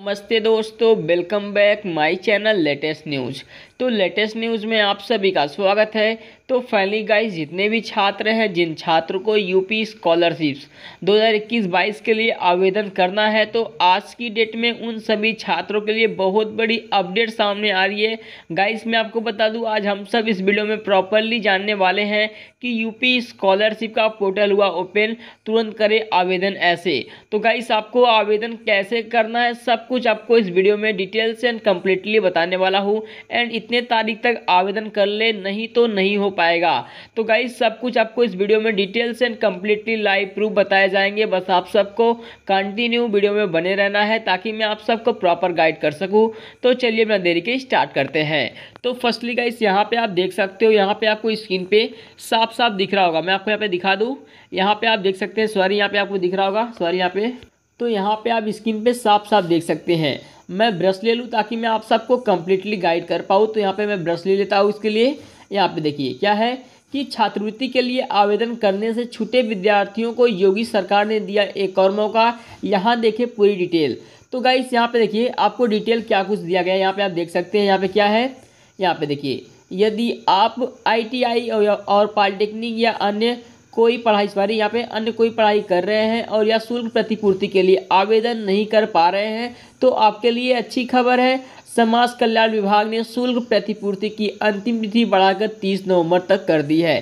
नमस्ते दोस्तों welcome back my channel latest news तो लेटेस्ट न्यूज़ में आप सभी का स्वागत है तो फाइनली गाइस जितने भी छात्र हैं जिन छात्र को यूपी स्कॉलरशिप्स 2021-22 के लिए आवेदन करना है तो आज की डेट में उन सभी छात्रों के लिए बहुत बड़ी अपडेट सामने आ रही है गाइस मैं आपको बता दूं आज हम सब इस वीडियो में प्रॉपरली जानने वाले हैं कि यूपी स्कॉलरशिप का पोर्टल हुआ ओपन तुरंत करें आवेदन ऐसे तो गाइस आपको आवेदन कैसे करना है सब कुछ आपको इस वीडियो में डिटेल्स एंड कम्प्लीटली बताने वाला हूँ एंड इतने तारीख तक आवेदन कर ले नहीं तो नहीं हो पाएगा तो गाइज सब कुछ आपको इस वीडियो में details and completely live proof बताए जाएंगे बस आप सबको कंटिन्यू वीडियो में बने रहना है ताकि मैं आप सबको प्रॉपर गाइड कर सकूँ तो चलिए मैं देरी के स्टार्ट करते हैं तो फर्स्टली गाइस यहाँ पे आप देख सकते हो यहाँ पे आपको स्क्रीन पे साफ साफ दिख रहा होगा मैं आपको यहाँ पे दिखा दूँ यहाँ पे आप देख सकते हैं सॉरी यहाँ पे आपको दिख रहा होगा सॉरी यहाँ पे तो यहाँ पे आप स्क्रीन पे साफ साफ देख सकते हैं मैं ब्रश ले लूँ ताकि मैं आप सबको कम्प्लीटली गाइड कर पाऊँ तो यहाँ पर मैं ब्रश ले लेता हूँ इसके लिए यहाँ पे देखिए क्या है कि छात्रवृत्ति के लिए आवेदन करने से छूटे विद्यार्थियों को योगी सरकार ने दिया एक और मौका यहाँ देखे पूरी डिटेल तो गाइस यहाँ पे देखिए आपको डिटेल क्या कुछ दिया गया है यहाँ पे आप देख सकते हैं यहाँ पे क्या है यहाँ पे देखिए यदि आप आईटीआई और पॉलिटेक्निक या अन्य कोई पढ़ाई सॉरी यहाँ पे अन्य कोई पढ़ाई कर रहे हैं और या शुल्क प्रतिपूर्ति के लिए आवेदन नहीं कर पा रहे हैं तो आपके लिए अच्छी खबर है समाज कल्याण विभाग ने शुल्क प्रतिपूर्ति की अंतिम तिथि बढ़ाकर तीस नवंबर तक कर दी है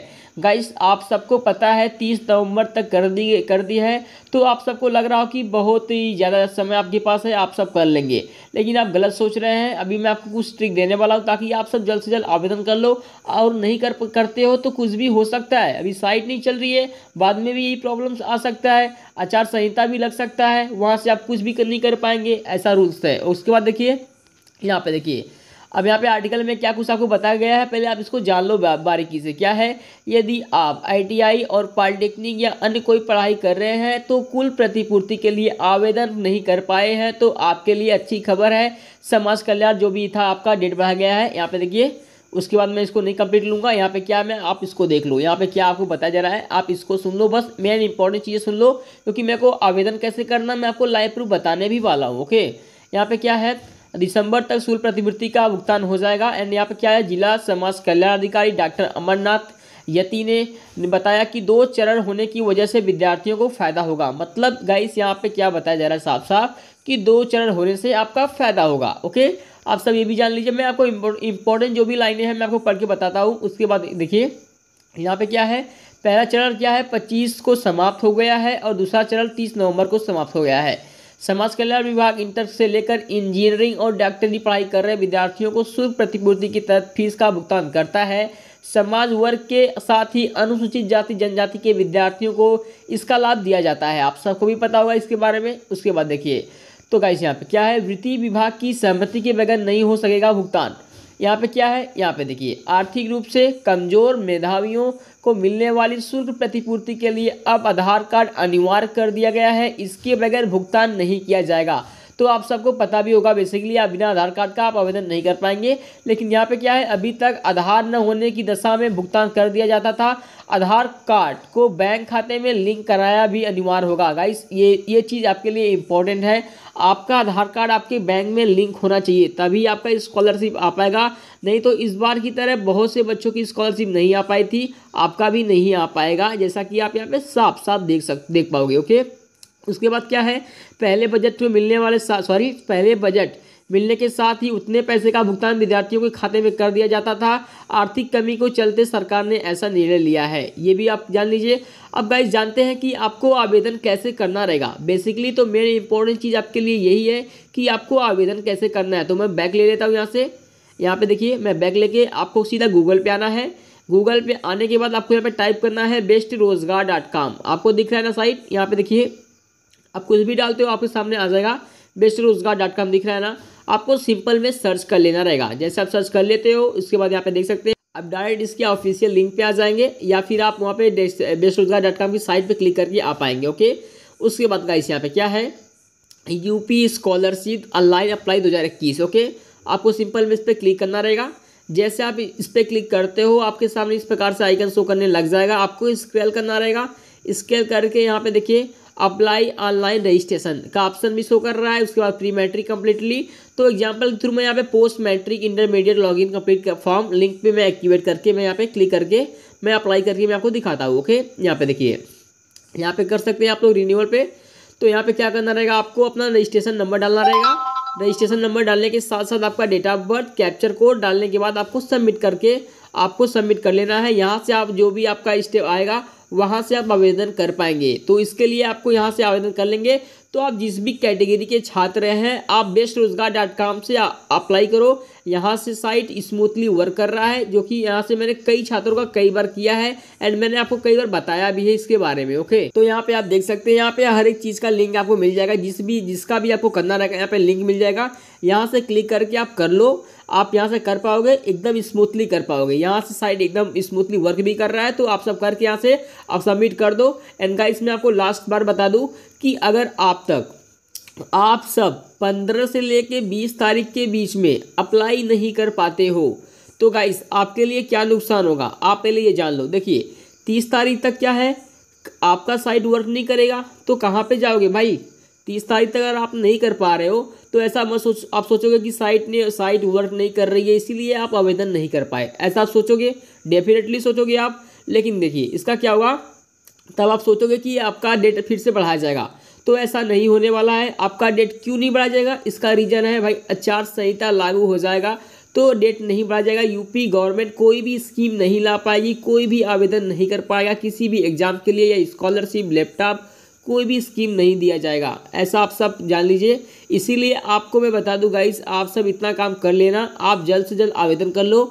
गाइस आप सबको पता है तीस नवंबर तक कर दी कर दी है तो आप सबको लग रहा हो कि बहुत ही ज़्यादा समय आपके पास है आप सब कर लेंगे लेकिन आप गलत सोच रहे हैं अभी मैं आपको कुछ ट्रिक देने वाला हूँ ताकि आप सब जल्द से जल्द आवेदन कर लो और नहीं कर करते हो तो कुछ भी हो सकता है अभी साइट नहीं चल रही है बाद में भी यही प्रॉब्लम्स आ सकता है आचार संहिता भी लग सकता है वहाँ से आप कुछ भी कर नहीं कर पाएंगे ऐसा रूल्स है उसके बाद देखिए यहाँ पे देखिए अब यहाँ पे आर्टिकल में क्या कुछ आपको बताया गया है पहले आप इसको जान लो बारीकी से क्या है यदि आप आईटीआई और पॉलिटेक्निक या अन्य कोई पढ़ाई कर रहे हैं तो कुल प्रतिपूर्ति के लिए आवेदन नहीं कर पाए हैं तो आपके लिए अच्छी खबर है समाज कल्याण जो भी था आपका डेट बढ़ा गया है यहाँ पर देखिए उसके बाद मैं इसको नहीं कंप्लीट लूँगा यहाँ पे क्या मैं आप इसको देख लो यहाँ पे क्या आपको बताया जा रहा है आप इसको सुन लो बस मेन इंपॉर्टेंट चीज़ें सुन लो क्योंकि मेरे को आवेदन कैसे करना मैं आपको लाइव प्रूफ बताने भी वाला हूँ ओके यहाँ पे क्या है दिसंबर तक शुल्क प्रतिवृत्ति का भुगतान हो जाएगा एंड यहाँ पर क्या है जिला समाज कल्याण अधिकारी डॉक्टर अमरनाथ यति ने बताया कि दो चरण होने की वजह से विद्यार्थियों को फायदा होगा मतलब गाइस यहाँ पे क्या बताया जा रहा है साफ साफ कि दो चरण होने से आपका फायदा होगा ओके आप सब ये भी जान लीजिए मैं आपको इम्पोर्टेंट जो भी लाइनें हैं मैं आपको पढ़ के बताता हूँ उसके बाद देखिए यहाँ पे क्या है पहला चरण क्या है पच्चीस को समाप्त हो गया है और दूसरा चरण तीस नवम्बर को समाप्त हो गया है समाज कल्याण विभाग इंटर से लेकर इंजीनियरिंग और डॉक्टरी पढ़ाई कर रहे विद्यार्थियों को शुल्क प्रतिपूर्ति के तहत फीस का भुगतान करता है समाज वर्ग के साथ ही अनुसूचित जाति जनजाति के विद्यार्थियों को इसका लाभ दिया जाता है आप सबको भी पता होगा इसके बारे में उसके बाद देखिए तो गाइस यहाँ पे क्या है वृत्ति विभाग की सहमति के बगैर नहीं हो सकेगा भुगतान यहाँ पे क्या है यहाँ पे देखिए आर्थिक रूप से कमज़ोर मेधावियों को मिलने वाली शुल्क प्रतिपूर्ति के लिए अब आधार कार्ड अनिवार्य कर दिया गया है इसके बगैर भुगतान नहीं किया जाएगा तो आप सबको पता भी होगा बेसिकली आप बिना आधार कार्ड का आप आवेदन नहीं कर पाएंगे लेकिन यहाँ पर क्या है अभी तक आधार न होने की दशा में भुगतान कर दिया जाता था आधार कार्ड को बैंक खाते में लिंक कराया भी अनिवार्य होगा गाइस ये ये चीज़ आपके लिए इम्पोर्टेंट है आपका आधार कार्ड आपके बैंक में लिंक होना चाहिए तभी आपका स्कॉलरशिप आ पाएगा नहीं तो इस बार की तरह बहुत से बच्चों की स्कॉलरशिप नहीं आ पाई थी आपका भी नहीं आ पाएगा जैसा कि आप यहाँ पे साफ साफ देख सक देख पाओगे ओके उसके बाद क्या है पहले बजट में मिलने वाले सॉरी पहले बजट मिलने के साथ ही उतने पैसे का भुगतान विद्यार्थियों के खाते में कर दिया जाता था आर्थिक कमी को चलते सरकार ने ऐसा निर्णय लिया है ये भी आप जान लीजिए अब गाइज जानते हैं कि आपको आवेदन कैसे करना रहेगा बेसिकली तो मेन इंपॉर्टेंट चीज़ आपके लिए यही है कि आपको आवेदन कैसे करना है तो मैं बैग ले लेता हूँ यहाँ से यहाँ पर देखिए मैं बैग लेके आपको सीधा गूगल पे आना है गूगल पे आने के बाद आपको यहाँ पर टाइप करना है बेस्ट रोजगार डॉट कॉम आपको दिख रहा है ना साइट यहाँ पर देखिए आप कुछ भी डालते हो आपके सामने आ जाएगा बेस्ट डॉट कॉम दिख रहा है ना आपको सिंपल में सर्च कर लेना रहेगा जैसे आप सर्च कर लेते हो उसके बाद यहाँ पे देख सकते हैं आप डायरेक्ट इसके ऑफिशियल लिंक पे आ जाएंगे या फिर आप वहाँ पे बेस्ट डॉट कॉम की साइट पे क्लिक करके आ पाएंगे ओके उसके बाद का इस यहाँ पे क्या है यूपी स्कॉलरशिप ऑनलाइन अप्लाई दो हज़ार इक्कीस ओके आपको सिंपल में इस पर क्लिक करना रहेगा जैसे आप इस पर क्लिक करते हो आपके सामने इस प्रकार से आइकन शो करने लग जाएगा आपको स्क्रैल करना रहेगा स्केल करके यहाँ पे देखिए अप्लाई ऑनलाइन रजिस्ट्रेशन का ऑप्शन भी शो कर रहा है उसके बाद प्री मैट्रिक कम्प्लीटली तो एग्जाम्पल के थ्रू मैं यहाँ पे post matric intermediate login complete form link पे मैं एक्टिवेट करके मैं यहाँ पे क्लिक करके मैं अप्लाई करके मैं आपको दिखाता हूँ ओके यहाँ पे देखिए यहाँ पे कर सकते हैं आप लोग रिन्यूअल पे तो यहाँ पे क्या करना रहेगा आपको अपना रजिस्ट्रेशन नंबर डालना रहेगा रजिस्ट्रेशन नंबर डालने के साथ साथ आपका date of birth captcha code डालने के बाद आपको सबमिट करके आपको सबमिट कर लेना है यहाँ से आप जो भी आपका स्टेप आएगा वहाँ से आप आवेदन कर पाएंगे तो इसके लिए आपको यहाँ से आवेदन कर लेंगे तो आप जिस भी कैटेगरी के छात्र हैं आप बेस्ट रोजगार डॉट कॉम से अप्लाई करो यहाँ से साइट स्मूथली वर्क कर रहा है जो कि यहाँ से मैंने कई छात्रों का कई बार किया है एंड मैंने आपको कई बार बताया भी है इसके बारे में ओके तो यहाँ पे आप देख सकते हैं यहाँ पे हर एक चीज़ का लिंक आपको मिल जाएगा जिस भी जिसका भी आपको करना रहेगा यहाँ पे लिंक मिल जाएगा यहाँ से क्लिक करके आप कर लो आप यहाँ से कर पाओगे एकदम स्मूथली कर पाओगे यहाँ से साइड एकदम स्मूथली वर्क भी कर रहा है तो आप सब करके यहाँ से आप सबमिट कर दो एंड गाइस मैं आपको लास्ट बार बता दूँ कि अगर आप तक आप सब पंद्रह से लेके बीस तारीख के बीच में अप्लाई नहीं कर पाते हो तो गाइस आपके लिए क्या नुकसान होगा आप पहले ये जान लो देखिए तीस तारीख तक क्या है आपका साइट वर्क नहीं करेगा तो कहाँ पे जाओगे भाई तीस तारीख तक अगर आप नहीं कर पा रहे हो तो ऐसा मत सोच आप सोचोगे कि साइट ने साइट वर्क नहीं कर रही है इसीलिए आप आवेदन नहीं कर पाए ऐसा आप सोचोगे डेफिनेटली सोचोगे आप लेकिन देखिए इसका क्या होगा तब आप सोचोगे कि आपका डेट फिर से बढ़ाया जाएगा तो ऐसा नहीं होने वाला है आपका डेट क्यों नहीं बढ़ाया जाएगा इसका रीज़न है भाई आचार संहिता लागू हो जाएगा तो डेट नहीं बढ़ा जाएगा यूपी गवर्नमेंट कोई भी स्कीम नहीं ला पाएगी कोई भी आवेदन नहीं कर पाएगा किसी भी एग्ज़ाम के लिए या स्कॉलरशिप लैपटॉप कोई भी स्कीम नहीं दिया जाएगा ऐसा आप सब जान लीजिए इसीलिए आपको मैं बता दूं गाइस आप सब इतना काम कर लेना आप जल्द से जल्द आवेदन कर लो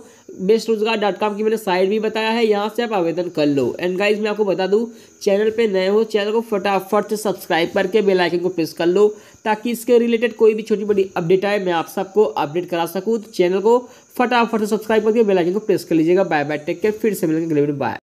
बेस्ट रोजगार डॉट कॉम की मैंने साइट भी बताया है यहाँ से आप आवेदन कर लो एंड गाइज मैं आपको बता दूँ चैनल पे नए हो चैनल को फटाफट से सब्सक्राइब करके बेल आइकन को प्रेस कर लो ताकि इसके रिलेटेड कोई भी छोटी बड़ी अपडेट आए मैं आप सबको अपडेट करा सकूँ तो चैनल को फटाफट से सब्सक्राइब करके बेलाइकन को प्रेस कर लीजिएगा बाय बाय टेक केयर फिर से मिलेंगे बाय